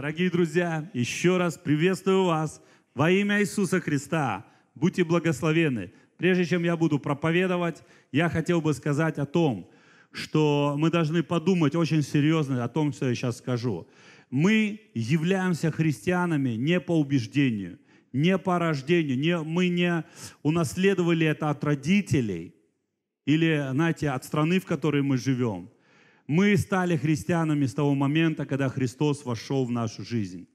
Дорогие друзья, еще раз приветствую вас во имя Иисуса Христа. Будьте благословены. Прежде чем я буду проповедовать, я хотел бы сказать о том, что мы должны подумать очень серьезно о том, что я сейчас скажу. Мы являемся христианами не по убеждению, не по рождению, не, мы не унаследовали это от родителей или, знаете, от страны, в которой мы живем – мы стали христианами с того момента, когда Христос вошел в нашу жизнь.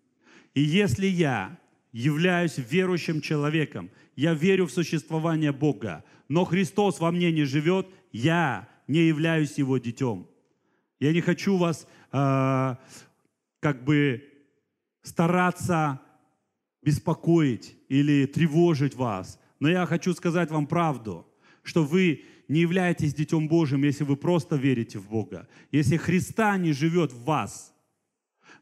И если я являюсь верующим человеком, я верю в существование Бога, но Христос во мне не живет, я не являюсь Его детем. Я не хочу вас э, как бы стараться беспокоить или тревожить вас, но я хочу сказать вам правду, что вы не являетесь детем Божьим, если вы просто верите в Бога, если Христа не живет в вас.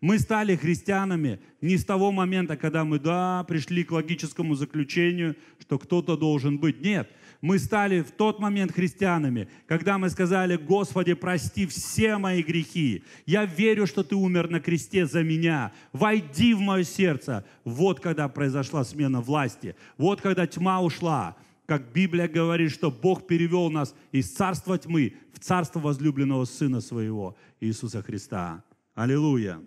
Мы стали христианами не с того момента, когда мы, да, пришли к логическому заключению, что кто-то должен быть. Нет, мы стали в тот момент христианами, когда мы сказали, Господи, прости все мои грехи. Я верю, что Ты умер на кресте за меня. Войди в мое сердце. Вот когда произошла смена власти. Вот когда тьма ушла как Библия говорит, что Бог перевел нас из царства тьмы в царство возлюбленного Сына Своего, Иисуса Христа. Аллилуйя!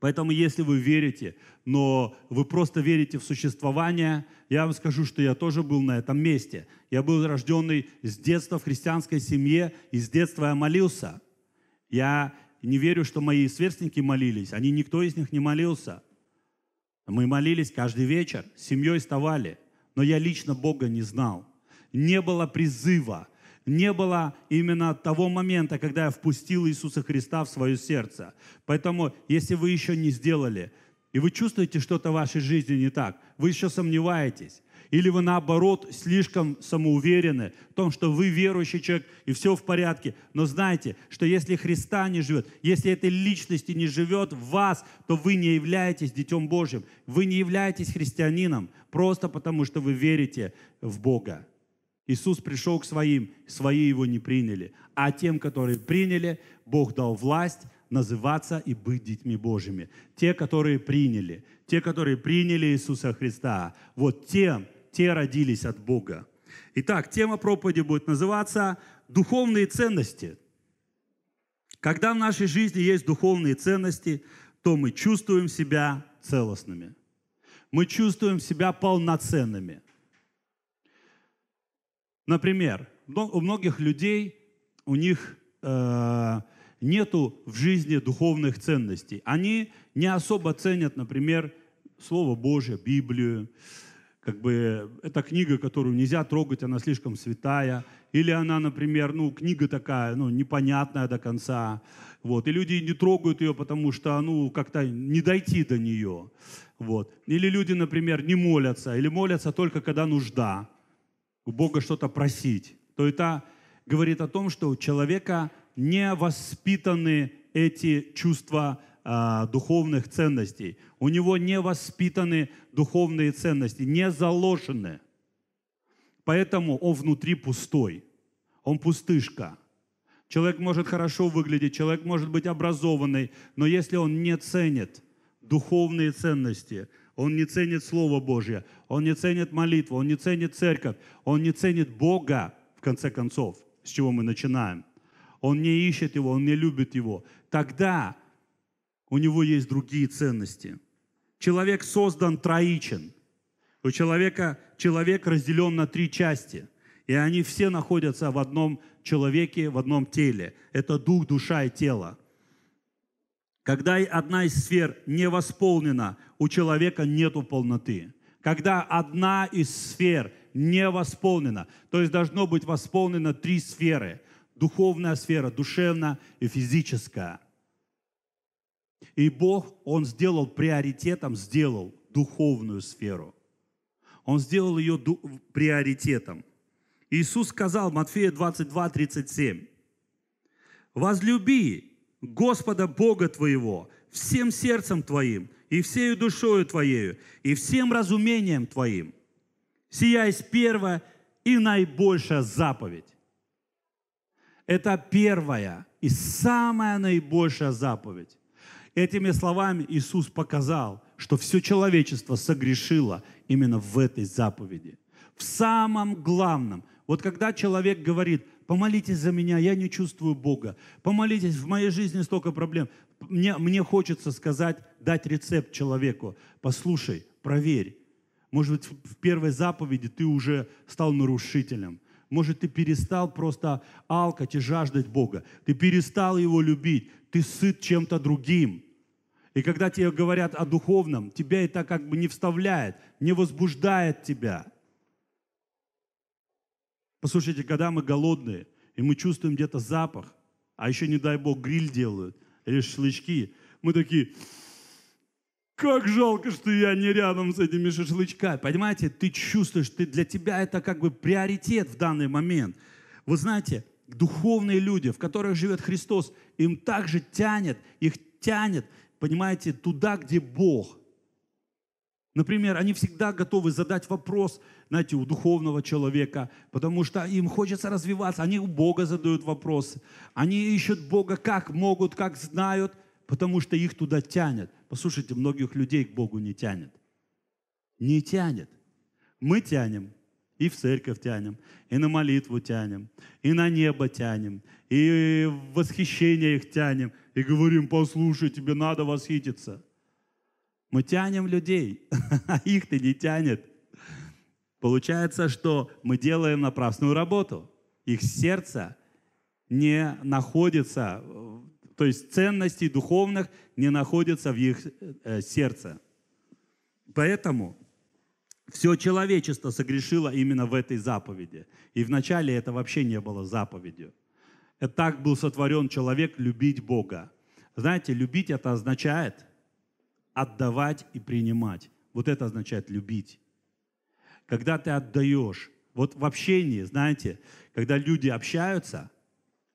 Поэтому, если вы верите, но вы просто верите в существование, я вам скажу, что я тоже был на этом месте. Я был рожденный с детства в христианской семье, и с детства я молился. Я не верю, что мои сверстники молились, они никто из них не молился. Мы молились каждый вечер, с семьей вставали – но я лично Бога не знал. Не было призыва, не было именно того момента, когда я впустил Иисуса Христа в свое сердце. Поэтому, если вы еще не сделали, и вы чувствуете, что-то в вашей жизни не так, вы еще сомневаетесь, или вы наоборот слишком самоуверены в том, что вы верующий человек и все в порядке. Но знайте, что если Христа не живет, если этой личности не живет в вас, то вы не являетесь Детем Божьим, вы не являетесь христианином, просто потому что вы верите в Бога. Иисус пришел к своим, свои его не приняли. А тем, которые приняли, Бог дал власть называться и быть детьми Божьими. Те, которые приняли, те, которые приняли Иисуса Христа, вот те те родились от Бога. Итак, тема проповеди будет называться «Духовные ценности». Когда в нашей жизни есть духовные ценности, то мы чувствуем себя целостными. Мы чувствуем себя полноценными. Например, у многих людей, у них э, нету в жизни духовных ценностей. Они не особо ценят, например, Слово Божье, Библию, э, как бы это книга, которую нельзя трогать, она слишком святая, или она, например, ну, книга такая, ну, непонятная до конца, вот, и люди не трогают ее, потому что, ну, как-то не дойти до нее, вот, или люди, например, не молятся, или молятся только когда нужда, у Бога что-то просить, то это говорит о том, что у человека не воспитаны эти чувства а, духовных ценностей. У него не воспитаны духовные ценности, не заложены. Поэтому он внутри пустой, он пустышка. Человек может хорошо выглядеть, человек может быть образованный, но если он не ценит духовные ценности, он не ценит Слово Божье, он не ценит молитву, он не ценит церковь, он не ценит Бога, в конце концов, с чего мы начинаем. Он не ищет его, он не любит его. Тогда у него есть другие ценности. Человек создан троичен. У человека человек разделен на три части. И они все находятся в одном человеке, в одном теле. Это дух, душа и тело. Когда одна из сфер не восполнена, у человека нет полноты. Когда одна из сфер не восполнена, то есть должно быть восполнено три сферы. Духовная сфера, душевная и физическая – и Бог, Он сделал приоритетом, сделал духовную сферу. Он сделал ее приоритетом. Иисус сказал, Матфея 22, 37, «Возлюби Господа Бога твоего всем сердцем твоим и всею душою твоею и всем разумением твоим. Сия есть первая и наибольшая заповедь». Это первая и самая наибольшая заповедь. Этими словами Иисус показал, что все человечество согрешило именно в этой заповеди. В самом главном. Вот когда человек говорит, помолитесь за меня, я не чувствую Бога, помолитесь, в моей жизни столько проблем, мне, мне хочется сказать, дать рецепт человеку. Послушай, проверь. Может быть, в первой заповеди ты уже стал нарушителем – может, ты перестал просто алкать и жаждать Бога. Ты перестал Его любить. Ты сыт чем-то другим. И когда тебе говорят о духовном, тебя это как бы не вставляет, не возбуждает тебя. Послушайте, когда мы голодные, и мы чувствуем где-то запах, а еще, не дай Бог, гриль делают или шашлычки, мы такие, как жалко, что я не рядом с этими шашлычками. Понимаете, ты чувствуешь, ты, для тебя это как бы приоритет в данный момент. Вы знаете, духовные люди, в которых живет Христос, им также тянет, их тянет, понимаете, туда, где Бог. Например, они всегда готовы задать вопрос, знаете, у духовного человека, потому что им хочется развиваться. Они у Бога задают вопросы. Они ищут Бога как могут, как знают – потому что их туда тянет. Послушайте, многих людей к Богу не тянет. Не тянет. Мы тянем, и в церковь тянем, и на молитву тянем, и на небо тянем, и в восхищение их тянем, и говорим, послушай, тебе надо восхититься. Мы тянем людей, а их ты не тянет. Получается, что мы делаем напрасную работу. Их сердце не находится то есть ценностей духовных не находятся в их э, сердце. Поэтому все человечество согрешило именно в этой заповеди. И вначале это вообще не было заповедью. Это так был сотворен человек любить Бога. Знаете, любить это означает отдавать и принимать. Вот это означает любить. Когда ты отдаешь, вот в общении, знаете, когда люди общаются,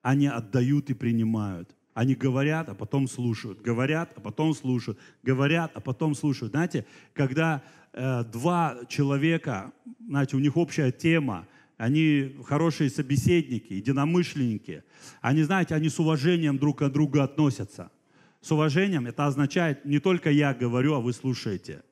они отдают и принимают. Они говорят, а потом слушают, говорят, а потом слушают, говорят, а потом слушают. Знаете, когда э, два человека, знаете, у них общая тема, они хорошие собеседники, единомышленники, они, знаете, они с уважением друг к другу относятся. С уважением это означает не только я говорю, а вы слушаете.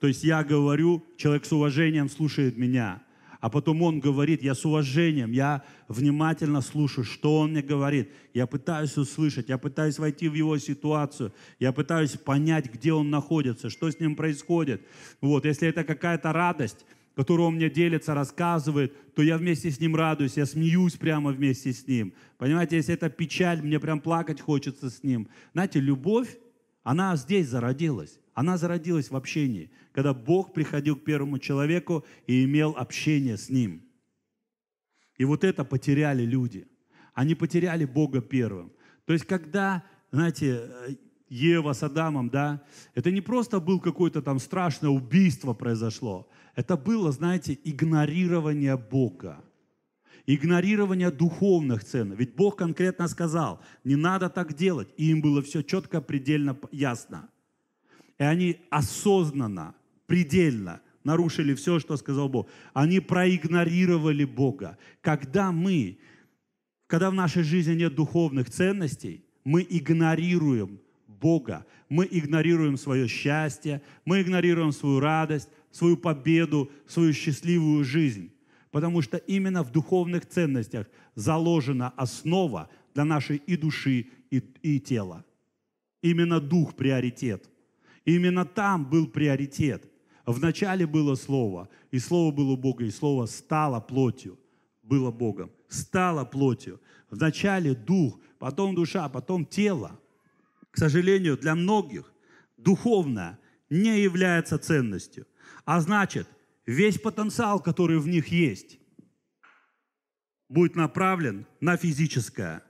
То есть я говорю, человек с уважением слушает меня а потом он говорит, я с уважением, я внимательно слушаю, что он мне говорит, я пытаюсь услышать, я пытаюсь войти в его ситуацию, я пытаюсь понять, где он находится, что с ним происходит. Вот, если это какая-то радость, которую он мне делится, рассказывает, то я вместе с ним радуюсь, я смеюсь прямо вместе с ним. Понимаете, если это печаль, мне прям плакать хочется с ним. Знаете, любовь, она здесь зародилась. Она зародилась в общении, когда Бог приходил к первому человеку и имел общение с ним. И вот это потеряли люди. Они потеряли Бога первым. То есть, когда, знаете, э, Ева с Адамом, да, это не просто был какое-то там страшное убийство произошло. Это было, знаете, игнорирование Бога. Игнорирование духовных цен. Ведь Бог конкретно сказал, не надо так делать. И им было все четко, предельно ясно и они осознанно, предельно нарушили все, что сказал Бог. Они проигнорировали Бога. Когда мы, когда в нашей жизни нет духовных ценностей, мы игнорируем Бога, мы игнорируем свое счастье, мы игнорируем свою радость, свою победу, свою счастливую жизнь. Потому что именно в духовных ценностях заложена основа для нашей и души, и, и тела. Именно дух приоритет – Именно там был приоритет. Вначале было Слово, и Слово было у Бога, и Слово стало плотью, было Богом, стало плотью. Вначале дух, потом душа, потом тело. К сожалению, для многих духовное не является ценностью. А значит, весь потенциал, который в них есть, будет направлен на физическое.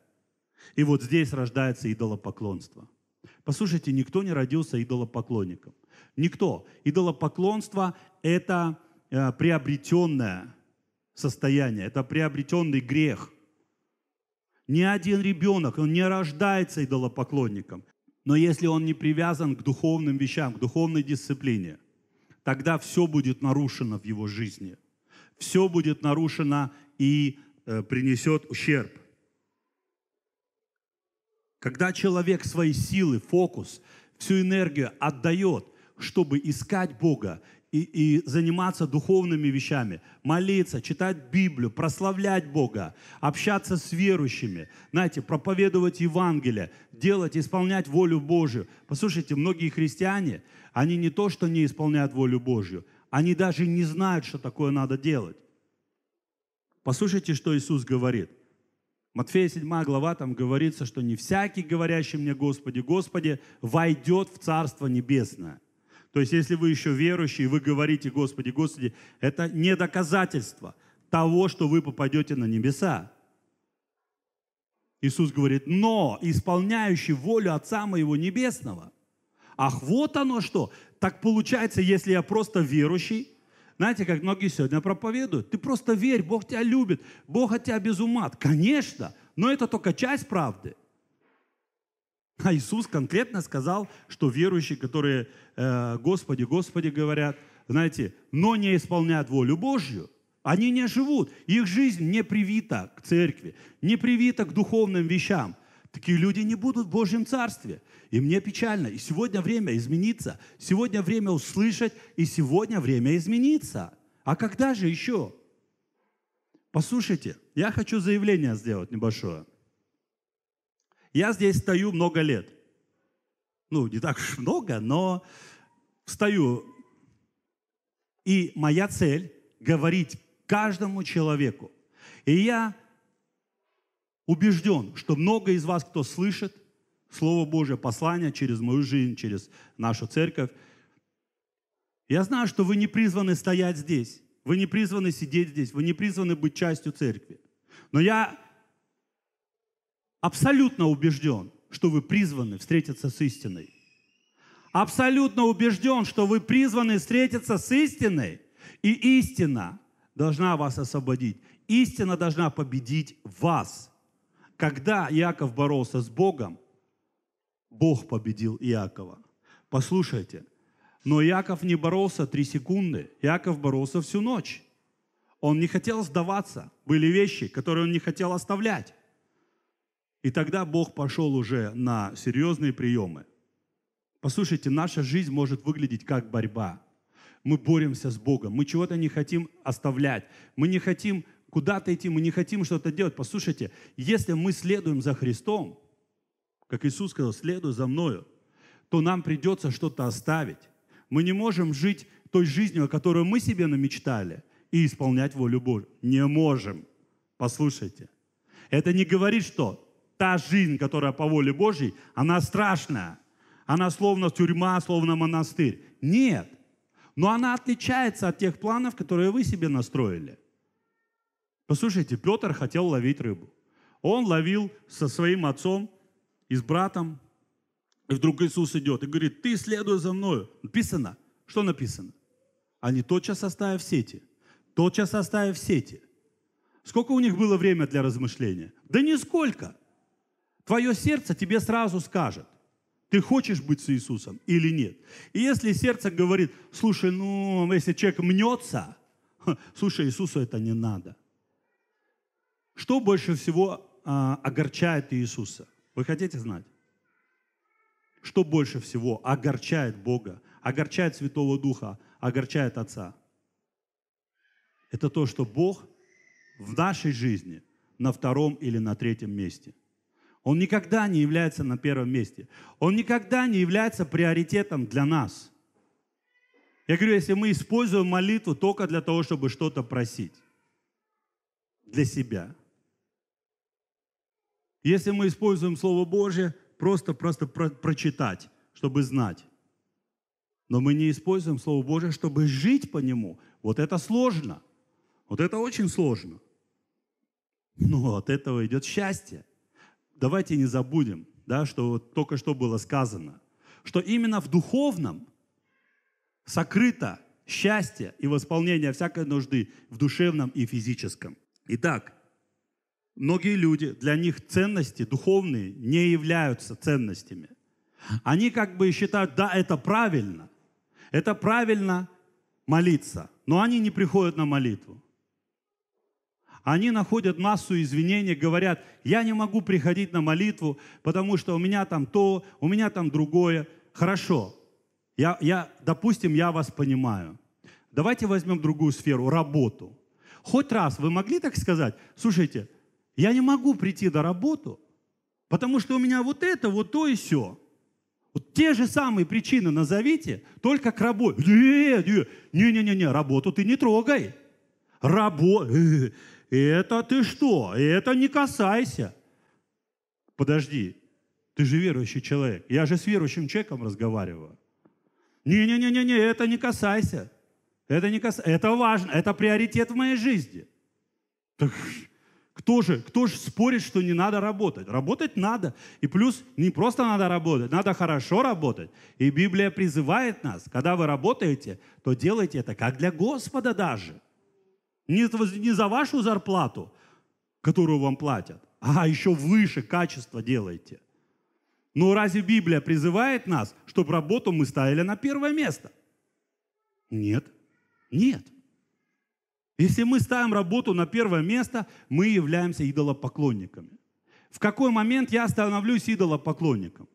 И вот здесь рождается идолопоклонство – Послушайте, никто не родился идолопоклонником. Никто. Идолопоклонство – это э, приобретенное состояние, это приобретенный грех. Ни один ребенок, он не рождается идолопоклонником. Но если он не привязан к духовным вещам, к духовной дисциплине, тогда все будет нарушено в его жизни. Все будет нарушено и э, принесет ущерб. Когда человек свои силы, фокус, всю энергию отдает, чтобы искать Бога и, и заниматься духовными вещами, молиться, читать Библию, прославлять Бога, общаться с верующими, знаете, проповедовать Евангелие, делать, исполнять волю Божью. Послушайте, многие христиане, они не то, что не исполняют волю Божью, они даже не знают, что такое надо делать. Послушайте, что Иисус говорит. Матфея 7 глава, там говорится, что не всякий, говорящий мне Господи, Господи, войдет в Царство Небесное. То есть, если вы еще верующие, вы говорите Господи, Господи, это не доказательство того, что вы попадете на небеса. Иисус говорит, но исполняющий волю Отца Моего Небесного. Ах, вот оно что. Так получается, если я просто верующий, знаете, как многие сегодня проповедуют? Ты просто верь, Бог тебя любит, Бог от тебя без ума. Конечно, но это только часть правды. А Иисус конкретно сказал, что верующие, которые э, «Господи, Господи» говорят, знаете, но не исполняют волю Божью, они не живут, их жизнь не привита к церкви, не привита к духовным вещам – Такие люди не будут в Божьем Царстве. И мне печально. И сегодня время измениться. Сегодня время услышать. И сегодня время измениться. А когда же еще? Послушайте, я хочу заявление сделать небольшое. Я здесь стою много лет. Ну, не так уж много, но стою. И моя цель — говорить каждому человеку. И я убежден, что много из вас, кто слышит Слово Божье, послание через мою жизнь, через нашу церковь, я знаю, что вы не призваны стоять здесь, вы не призваны сидеть здесь, вы не призваны быть частью церкви. Но я абсолютно убежден, что вы призваны встретиться с истиной. Абсолютно убежден, что вы призваны встретиться с истиной, и истина должна вас освободить. Истина должна победить вас – когда Иаков боролся с Богом, Бог победил Иакова. Послушайте, но Иаков не боролся три секунды, Иаков боролся всю ночь. Он не хотел сдаваться, были вещи, которые он не хотел оставлять. И тогда Бог пошел уже на серьезные приемы. Послушайте, наша жизнь может выглядеть как борьба. Мы боремся с Богом, мы чего-то не хотим оставлять, мы не хотим куда-то идти, мы не хотим что-то делать. Послушайте, если мы следуем за Христом, как Иисус сказал, следуй за мною, то нам придется что-то оставить. Мы не можем жить той жизнью, которую мы себе намечтали, и исполнять волю Божью. Не можем. Послушайте. Это не говорит, что та жизнь, которая по воле Божьей, она страшная. Она словно тюрьма, словно монастырь. Нет. Но она отличается от тех планов, которые вы себе настроили. Послушайте, Петр хотел ловить рыбу. Он ловил со своим отцом и с братом. И вдруг Иисус идет и говорит, ты следуй за мною. Написано? Что написано? Они тотчас оставив сети. Тотчас оставив сети. Сколько у них было время для размышления? Да нисколько. Твое сердце тебе сразу скажет, ты хочешь быть с Иисусом или нет. И если сердце говорит, слушай, ну, если человек мнется, слушай, Иисусу это не надо – что больше всего а, огорчает Иисуса? Вы хотите знать? Что больше всего огорчает Бога, огорчает Святого Духа, огорчает Отца? Это то, что Бог в нашей жизни на втором или на третьем месте. Он никогда не является на первом месте. Он никогда не является приоритетом для нас. Я говорю, если мы используем молитву только для того, чтобы что-то просить для себя – если мы используем Слово Божье, просто-просто про- прочитать, чтобы знать. Но мы не используем Слово Божье, чтобы жить по нему. Вот это сложно. Вот это очень сложно. Но от этого идет счастье. Давайте не забудем, да, что вот только что было сказано, что именно в духовном сокрыто счастье и восполнение всякой нужды в душевном и физическом. Итак, Многие люди, для них ценности духовные не являются ценностями. Они как бы считают, да, это правильно. Это правильно молиться. Но они не приходят на молитву. Они находят массу извинений, говорят, я не могу приходить на молитву, потому что у меня там то, у меня там другое. Хорошо, я, я, допустим, я вас понимаю. Давайте возьмем другую сферу, работу. Хоть раз вы могли так сказать, слушайте, я не могу прийти до работы, потому что у меня вот это, вот то и все. Вот те же самые причины назовите, только к работе. Не-не-не, работу ты не трогай. Рабо... Э, э, это ты что? Это не касайся. Подожди, ты же верующий человек. Я же с верующим человеком разговариваю. Не-не-не-не, это не касайся. Это не касается. Это важно, это приоритет в моей жизни. Так кто же, кто же спорит, что не надо работать? Работать надо. И плюс не просто надо работать, надо хорошо работать. И Библия призывает нас, когда вы работаете, то делайте это как для Господа даже. Не, не за вашу зарплату, которую вам платят, а еще выше качество делайте. Но разве Библия призывает нас, чтобы работу мы ставили на первое место? Нет. Нет. Если мы ставим работу на первое место, мы являемся идолопоклонниками. В какой момент я становлюсь идолопоклонником?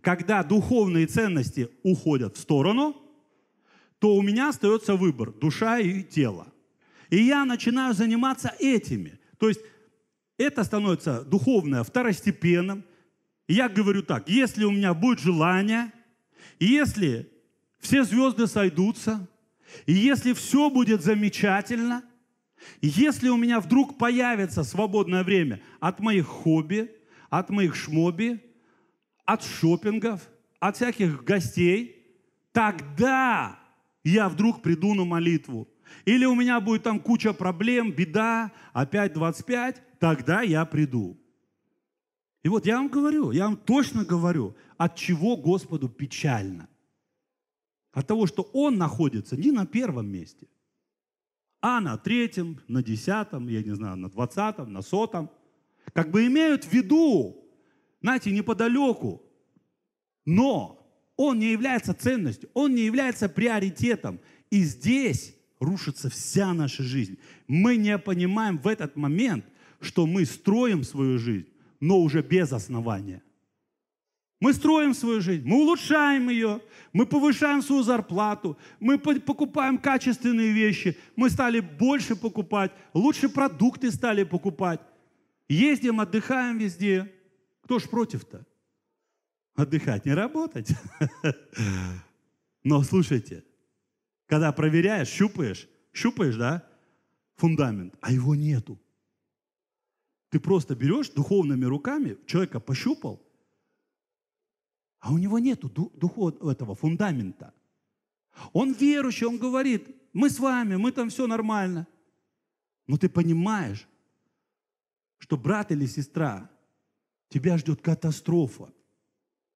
Когда духовные ценности уходят в сторону, то у меня остается выбор – душа и тело. И я начинаю заниматься этими. То есть это становится духовное второстепенным. я говорю так, если у меня будет желание, если все звезды сойдутся – и если все будет замечательно, если у меня вдруг появится свободное время от моих хобби, от моих шмоби, от шопингов, от всяких гостей, тогда я вдруг приду на молитву. Или у меня будет там куча проблем, беда, опять 25, тогда я приду. И вот я вам говорю, я вам точно говорю, от чего Господу печально – от того, что он находится не на первом месте, а на третьем, на десятом, я не знаю, на двадцатом, на сотом. Как бы имеют в виду, знаете, неподалеку. Но он не является ценностью, он не является приоритетом. И здесь рушится вся наша жизнь. Мы не понимаем в этот момент, что мы строим свою жизнь, но уже без основания. Мы строим свою жизнь, мы улучшаем ее, мы повышаем свою зарплату, мы покупаем качественные вещи, мы стали больше покупать, лучше продукты стали покупать. Ездим, отдыхаем везде. Кто ж против-то? Отдыхать, не работать. Но слушайте, когда проверяешь, щупаешь, щупаешь, да, фундамент, а его нету. Ты просто берешь духовными руками, человека пощупал – а у него нет духу этого фундамента. Он верующий, он говорит, мы с вами, мы там все нормально. Но ты понимаешь, что брат или сестра, тебя ждет катастрофа.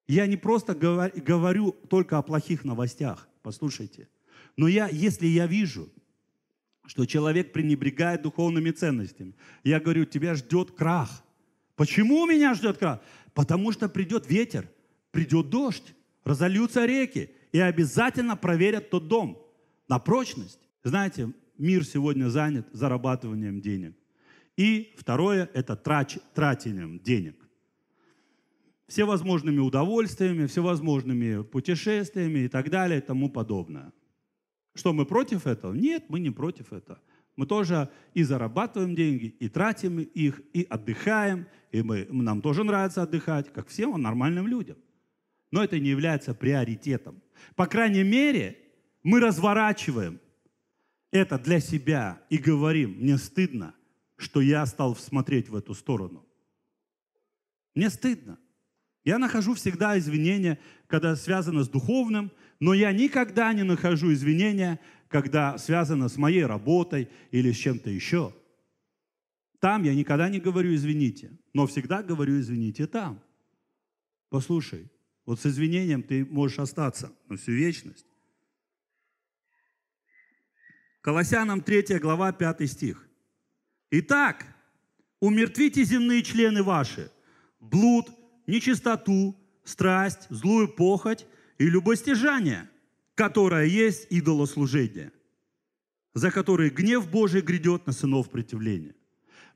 Я не просто говорю только о плохих новостях, послушайте. Но я, если я вижу, что человек пренебрегает духовными ценностями, я говорю, тебя ждет крах. Почему меня ждет крах? Потому что придет ветер, придет дождь, разольются реки, и обязательно проверят тот дом на прочность. Знаете, мир сегодня занят зарабатыванием денег. И второе – это трач, тратением денег. Всевозможными удовольствиями, всевозможными путешествиями и так далее и тому подобное. Что, мы против этого? Нет, мы не против этого. Мы тоже и зарабатываем деньги, и тратим их, и отдыхаем, и мы, нам тоже нравится отдыхать, как всем нормальным людям – но это не является приоритетом. По крайней мере, мы разворачиваем это для себя и говорим, мне стыдно, что я стал смотреть в эту сторону. Мне стыдно. Я нахожу всегда извинения, когда связано с духовным, но я никогда не нахожу извинения, когда связано с моей работой или с чем-то еще. Там я никогда не говорю «извините», но всегда говорю «извините» там. Послушай, вот с извинением ты можешь остаться на всю вечность. Колоссянам 3 глава 5 стих. Итак, умертвите земные члены ваши, блуд, нечистоту, страсть, злую похоть и любостяжание, которое есть идолослужение, за которое гнев Божий грядет на сынов противления.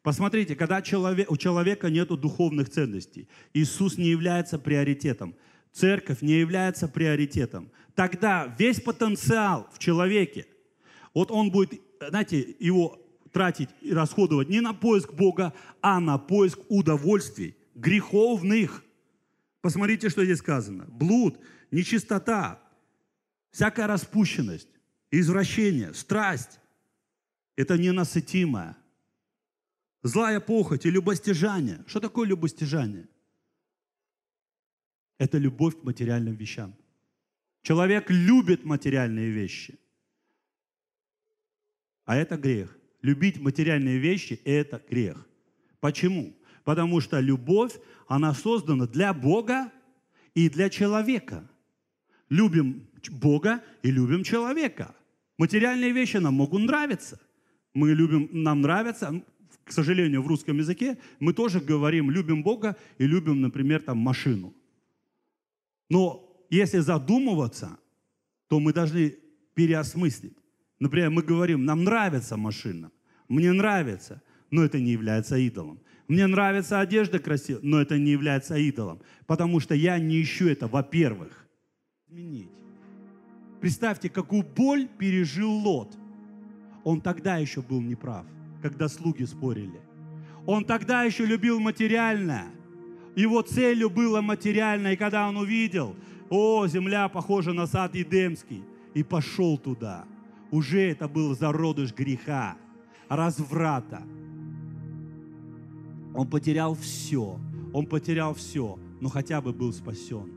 Посмотрите, когда у человека нет духовных ценностей, Иисус не является приоритетом – церковь не является приоритетом, тогда весь потенциал в человеке, вот он будет, знаете, его тратить и расходовать не на поиск Бога, а на поиск удовольствий, греховных. Посмотрите, что здесь сказано. Блуд, нечистота, всякая распущенность, извращение, страсть – это ненасытимое. Злая похоть и любостяжание. Что такое любостяжание? Это любовь к материальным вещам. Человек любит материальные вещи. А это грех. Любить материальные вещи – это грех. Почему? Потому что любовь, она создана для Бога и для человека. Любим Бога и любим человека. Материальные вещи нам могут нравиться. Мы любим, нам нравятся, к сожалению, в русском языке мы тоже говорим «любим Бога» и «любим, например, там, машину». Но если задумываться, то мы должны переосмыслить. Например, мы говорим, нам нравится машина, мне нравится, но это не является идолом. Мне нравится одежда красивая, но это не является идолом, потому что я не ищу это, во-первых. Изменить. Представьте, какую боль пережил Лот. Он тогда еще был неправ, когда слуги спорили. Он тогда еще любил материальное, его целью было материальное, и когда он увидел, о, земля похожа на сад Едемский, и пошел туда. Уже это был зародыш греха, разврата. Он потерял все, он потерял все, но хотя бы был спасен.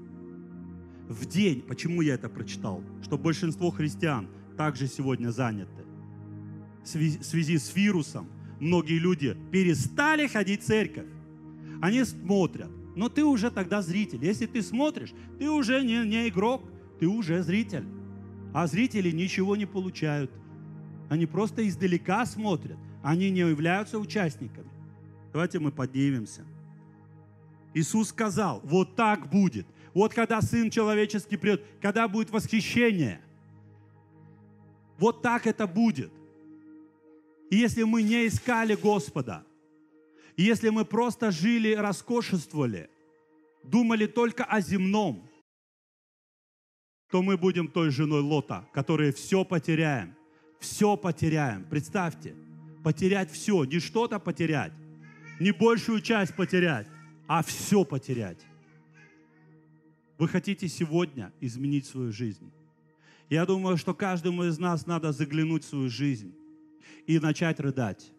В день, почему я это прочитал, что большинство христиан также сегодня заняты. В связи с вирусом многие люди перестали ходить в церковь. Они смотрят. Но ты уже тогда зритель. Если ты смотришь, ты уже не, не игрок, ты уже зритель. А зрители ничего не получают. Они просто издалека смотрят. Они не являются участниками. Давайте мы поднимемся. Иисус сказал, вот так будет. Вот когда Сын Человеческий придет, когда будет восхищение. Вот так это будет. И если мы не искали Господа – если мы просто жили, роскошествовали, думали только о земном, то мы будем той женой Лота, которая все потеряем. Все потеряем. Представьте, потерять все, не что-то потерять, не большую часть потерять, а все потерять. Вы хотите сегодня изменить свою жизнь. Я думаю, что каждому из нас надо заглянуть в свою жизнь и начать рыдать.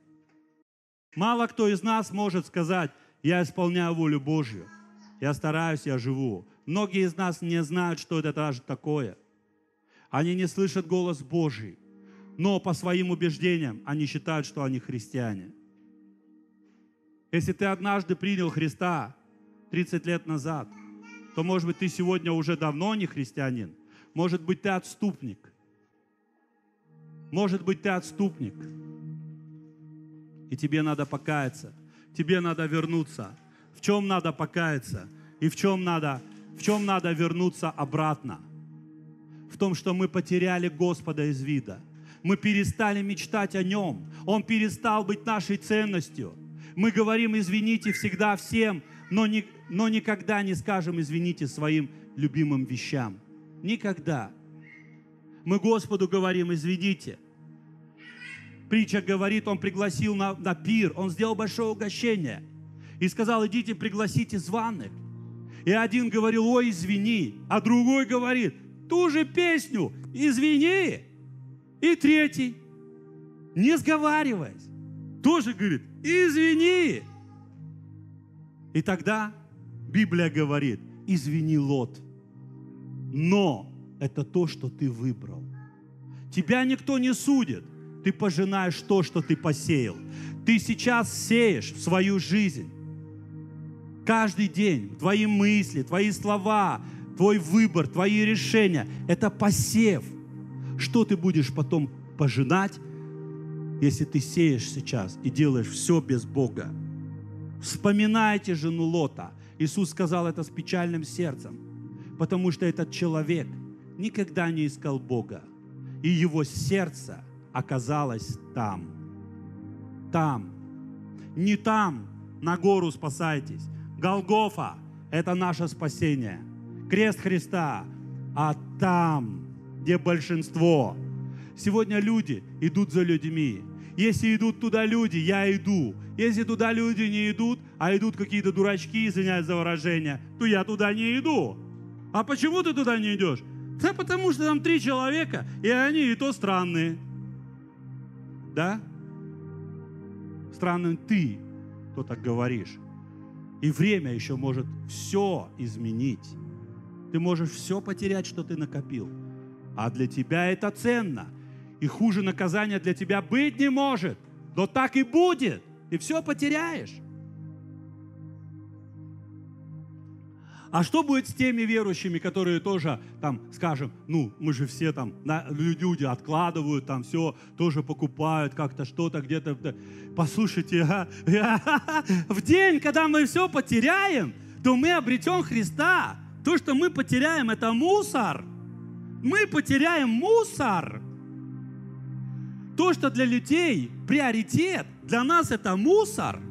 Мало кто из нас может сказать, я исполняю волю Божью, я стараюсь, я живу. Многие из нас не знают, что это даже такое. Они не слышат голос Божий, но по своим убеждениям они считают, что они христиане. Если ты однажды принял Христа 30 лет назад, то, может быть, ты сегодня уже давно не христианин. Может быть, ты отступник. Может быть, ты отступник и тебе надо покаяться. Тебе надо вернуться. В чем надо покаяться? И в чем надо, в чем надо вернуться обратно? В том, что мы потеряли Господа из вида. Мы перестали мечтать о Нем. Он перестал быть нашей ценностью. Мы говорим «извините» всегда всем, но, не, но никогда не скажем «извините» своим любимым вещам. Никогда. Мы Господу говорим «извините». Притча говорит, он пригласил на, на пир, он сделал большое угощение. И сказал, идите, пригласите званых. И один говорил, ой, извини. А другой говорит, ту же песню, извини. И третий, не сговариваясь, тоже говорит, извини. И тогда Библия говорит, извини, Лот. Но это то, что ты выбрал. Тебя никто не судит ты пожинаешь то, что ты посеял. Ты сейчас сеешь в свою жизнь. Каждый день твои мысли, твои слова, твой выбор, твои решения – это посев. Что ты будешь потом пожинать, если ты сеешь сейчас и делаешь все без Бога? Вспоминайте жену Лота. Иисус сказал это с печальным сердцем, потому что этот человек никогда не искал Бога, и его сердце – оказалась там. Там. Не там, на гору спасайтесь. Голгофа – это наше спасение. Крест Христа. А там, где большинство. Сегодня люди идут за людьми. Если идут туда люди, я иду. Если туда люди не идут, а идут какие-то дурачки, извиняюсь за выражение, то я туда не иду. А почему ты туда не идешь? Да потому что там три человека, и они и то странные да? Странно, ты, кто так говоришь. И время еще может все изменить. Ты можешь все потерять, что ты накопил. А для тебя это ценно. И хуже наказания для тебя быть не может. Но так и будет. Ты все потеряешь. А что будет с теми верующими, которые тоже, там, скажем, ну, мы же все там, на, люди откладывают, там, все, тоже покупают, как-то что-то где-то. Послушайте, а, а, в день, когда мы все потеряем, то мы обретем Христа. То, что мы потеряем, это мусор. Мы потеряем мусор. То, что для людей приоритет, для нас это мусор –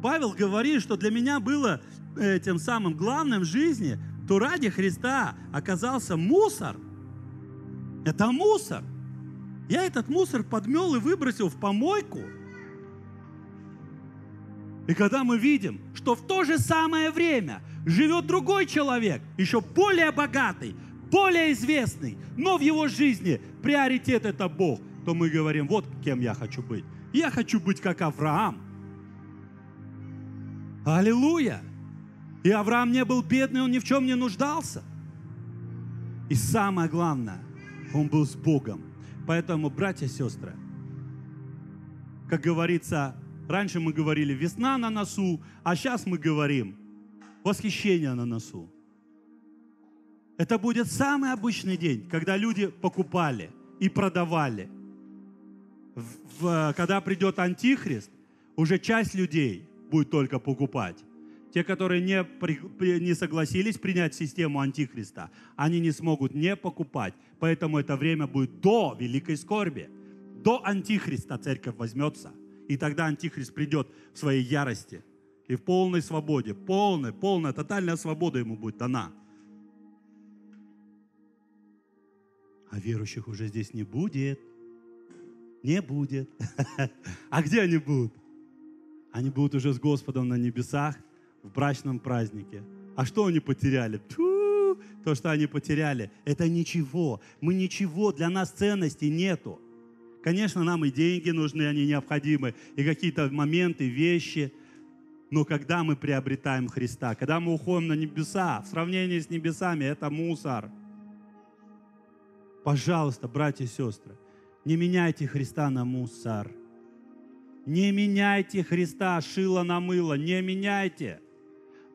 Павел говорит, что для меня было э, тем самым главным в жизни, то ради Христа оказался мусор. Это мусор. Я этот мусор подмел и выбросил в помойку. И когда мы видим, что в то же самое время живет другой человек, еще более богатый, более известный, но в его жизни приоритет это Бог, то мы говорим, вот кем я хочу быть. Я хочу быть как Авраам. Аллилуйя! И Авраам не был бедный, он ни в чем не нуждался. И самое главное, он был с Богом. Поэтому, братья и сестры, как говорится, раньше мы говорили весна на носу, а сейчас мы говорим восхищение на носу. Это будет самый обычный день, когда люди покупали и продавали. В, в, когда придет Антихрист, уже часть людей будет только покупать, те, которые не, не согласились принять систему Антихриста, они не смогут не покупать. Поэтому это время будет до великой скорби. До Антихриста церковь возьмется. И тогда Антихрист придет в своей ярости и в полной свободе. Полная, полная, тотальная свобода ему будет дана. А верующих уже здесь не будет. Не будет. А где они будут? Они будут уже с Господом на небесах в брачном празднике. А что они потеряли? Тьфу, то, что они потеряли, это ничего. Мы ничего, для нас ценности нету. Конечно, нам и деньги нужны, они необходимы, и какие-то моменты, вещи. Но когда мы приобретаем Христа, когда мы уходим на небеса, в сравнении с небесами это мусор. Пожалуйста, братья и сестры, не меняйте Христа на мусор. Не меняйте Христа, шило на мыло, не меняйте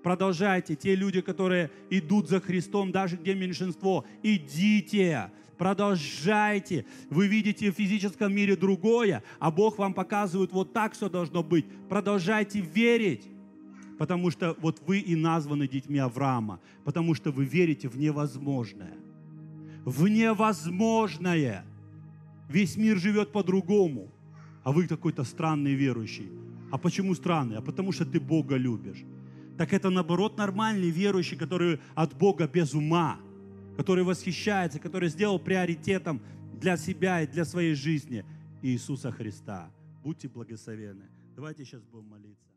продолжайте. Те люди, которые идут за Христом, даже где меньшинство, идите, продолжайте. Вы видите в физическом мире другое, а Бог вам показывает вот так, все должно быть. Продолжайте верить. Потому что вот вы и названы детьми Авраама, потому что вы верите в невозможное. В невозможное. Весь мир живет по-другому, а вы какой-то странный верующий. А почему странный? А потому что ты Бога любишь так это наоборот нормальный верующий, который от Бога без ума, который восхищается, который сделал приоритетом для себя и для своей жизни Иисуса Христа. Будьте благословенны. Давайте сейчас будем молиться.